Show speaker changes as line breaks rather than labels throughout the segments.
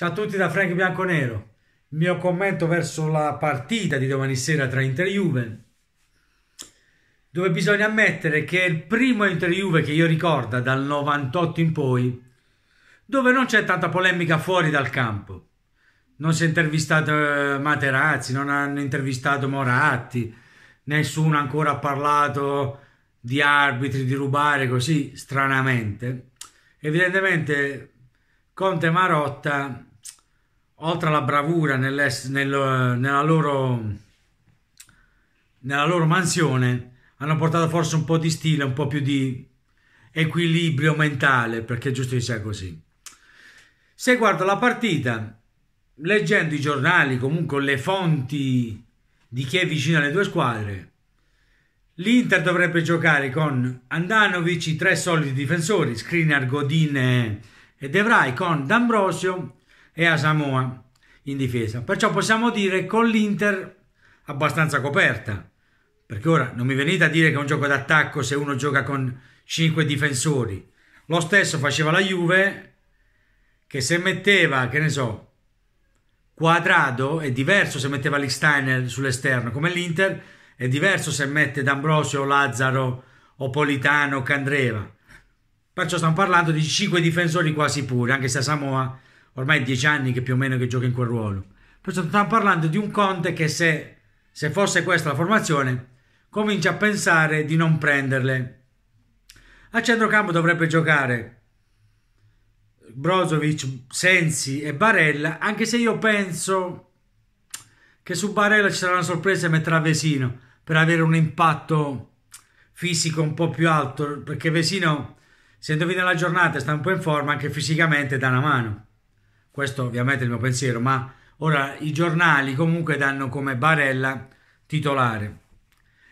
Ciao a tutti da Frank Bianconero. Il mio commento verso la partita di domani sera tra Inter e Juve, dove bisogna ammettere che è il primo Inter Juve che io ricordo dal 98 in poi, dove non c'è tanta polemica fuori dal campo. Non si è intervistato eh, Materazzi, non hanno intervistato Moratti, nessuno ancora ha parlato di arbitri, di rubare così stranamente. Evidentemente Conte Marotta oltre alla bravura nel, nella, loro, nella loro mansione, hanno portato forse un po' di stile, un po' più di equilibrio mentale, perché è giusto che sia così. Se guardo la partita, leggendo i giornali, comunque le fonti di chi è vicino alle due squadre, l'Inter dovrebbe giocare con Andanovic, i tre soliti difensori, Skriniar, Godin e De Vrij, con D'Ambrosio e a Samoa in difesa. Perciò possiamo dire con l'Inter abbastanza coperta. Perché ora non mi venite a dire che è un gioco d'attacco se uno gioca con 5 difensori. Lo stesso faceva la Juve che se metteva, che ne so, quadrato è diverso se metteva Lichsteiner sull'esterno, come l'Inter è diverso se mette D'Ambrosio, Lazzaro, o Politano, Candreva. Perciò stiamo parlando di 5 difensori quasi puri, anche se a Samoa ormai dieci anni che più o meno che gioca in quel ruolo. Però stiamo parlando di un Conte che se, se fosse questa la formazione comincia a pensare di non prenderle. A centrocampo dovrebbe giocare Brozovic, Sensi e Barella, anche se io penso che su Barella ci sarà una sorpresa e metterà Vesino per avere un impatto fisico un po' più alto, perché Vesino, se indovina la giornata, sta un po' in forma, anche fisicamente da una mano questo ovviamente è il mio pensiero, ma ora i giornali comunque danno come Barella titolare.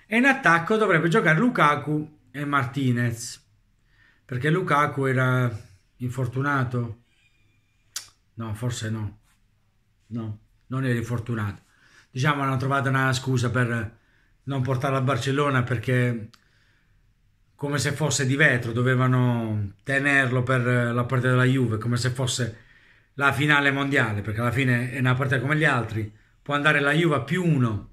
E in attacco dovrebbe giocare Lukaku e Martinez, perché Lukaku era infortunato. No, forse no. No, non era infortunato. Diciamo hanno trovato una scusa per non portarlo a Barcellona perché come se fosse di vetro, dovevano tenerlo per la partita della Juve, come se fosse la finale mondiale, perché alla fine è una partita come gli altri, può andare la Juve a più 1,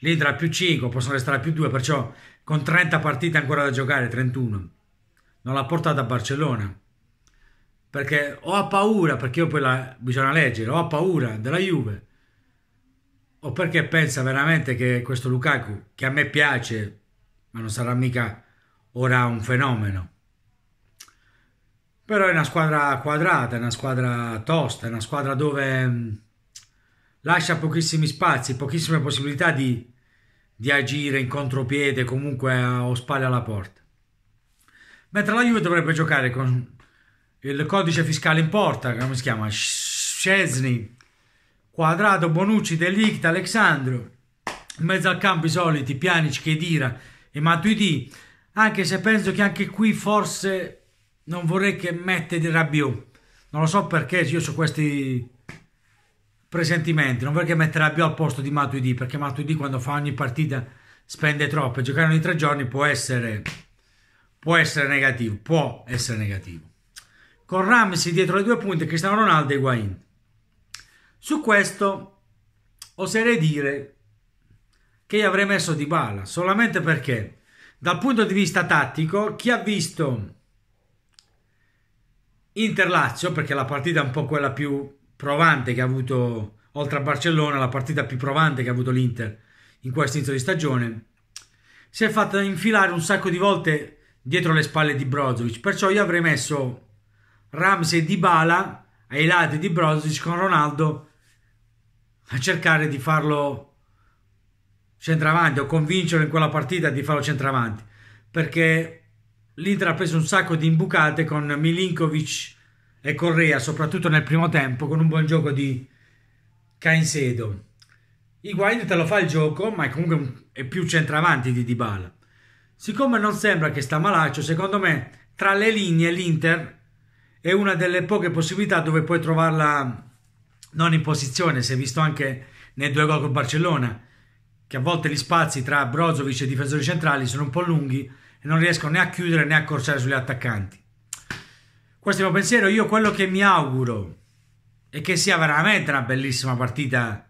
l'Inter a più 5, possono restare a più 2, perciò con 30 partite ancora da giocare, 31, non l'ha portata a Barcellona, perché ho ha paura, perché io poi la, bisogna leggere, ho paura della Juve, o perché pensa veramente che questo Lukaku, che a me piace, ma non sarà mica ora un fenomeno, però è una squadra quadrata, è una squadra tosta, è una squadra dove mm, lascia pochissimi spazi, pochissime possibilità di, di agire in contropiede, comunque o spalle alla porta. Mentre la Juve dovrebbe giocare con il codice fiscale in porta, come si chiama? Scesni, Quadrato, Bonucci, Delict, Alexandro, in mezzo al campo i soliti, Pjanic, Chedira e Matuidi, anche se penso che anche qui forse non vorrei che mette di Rabiot. Non lo so perché io ho questi presentimenti. Non vorrei che mette Rabiot al posto di Matuidi, perché Matuidi quando fa ogni partita spende troppo. giocare ogni tre giorni può essere, può essere negativo. Può essere negativo. Con Ramsey dietro le due punte, Cristiano Ronaldo e Higuain. Su questo oserei dire che io avrei messo Di Bala, solamente perché dal punto di vista tattico, chi ha visto Interlazio, perché la partita è un po' quella più provante che ha avuto, oltre a Barcellona, la partita più provante che ha avuto l'Inter in questo inizio di stagione, si è fatta infilare un sacco di volte dietro le spalle di Brozovic. Perciò io avrei messo Ramsey e Dybala ai lati di Brozovic con Ronaldo a cercare di farlo centravanti o convincerlo in quella partita di farlo centravanti perché L'Inter ha preso un sacco di imbucate con Milinkovic e Correa, soprattutto nel primo tempo, con un buon gioco di Caicedo. Higuain te lo fa il gioco, ma è comunque è più centravanti di Dybala. Siccome non sembra che sta malaccio, secondo me tra le linee l'Inter è una delle poche possibilità dove puoi trovarla non in posizione, si è visto anche nei due gol con Barcellona, che a volte gli spazi tra Brozovic e difensori centrali sono un po' lunghi e non riescono né a chiudere né a corsare sugli attaccanti. Questo è il mio pensiero. Io quello che mi auguro è che sia veramente una bellissima partita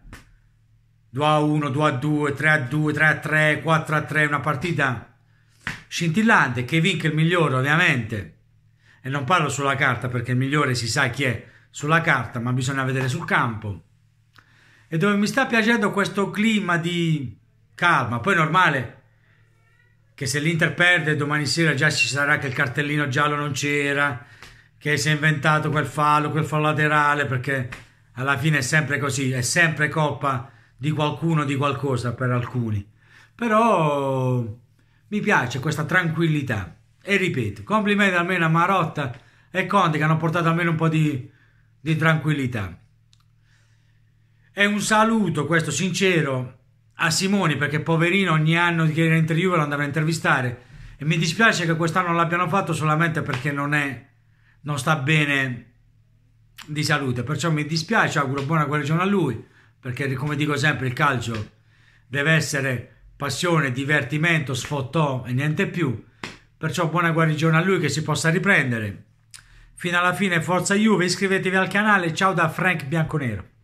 2 a 1, 2 a 2, 3 a 2, 3 a 3, 4 a 3, una partita scintillante che vinca il migliore ovviamente. E non parlo sulla carta perché il migliore si sa chi è sulla carta, ma bisogna vedere sul campo. E dove mi sta piacendo questo clima di calma, poi normale che se l'Inter perde domani sera già ci sarà che il cartellino giallo non c'era, che si è inventato quel fallo, quel fallo laterale, perché alla fine è sempre così, è sempre coppa di qualcuno, di qualcosa per alcuni. Però mi piace questa tranquillità. E ripeto, complimenti almeno a Marotta e Conte che hanno portato almeno un po' di, di tranquillità. È un saluto, questo sincero, a Simoni perché poverino ogni anno che era in interview lo andava a intervistare e mi dispiace che quest'anno l'abbiano fatto solamente perché non è non sta bene di salute perciò mi dispiace auguro buona guarigione a lui perché come dico sempre il calcio deve essere passione, divertimento, sfottò e niente più perciò buona guarigione a lui che si possa riprendere fino alla fine forza Juve iscrivetevi al canale ciao da Frank Bianconero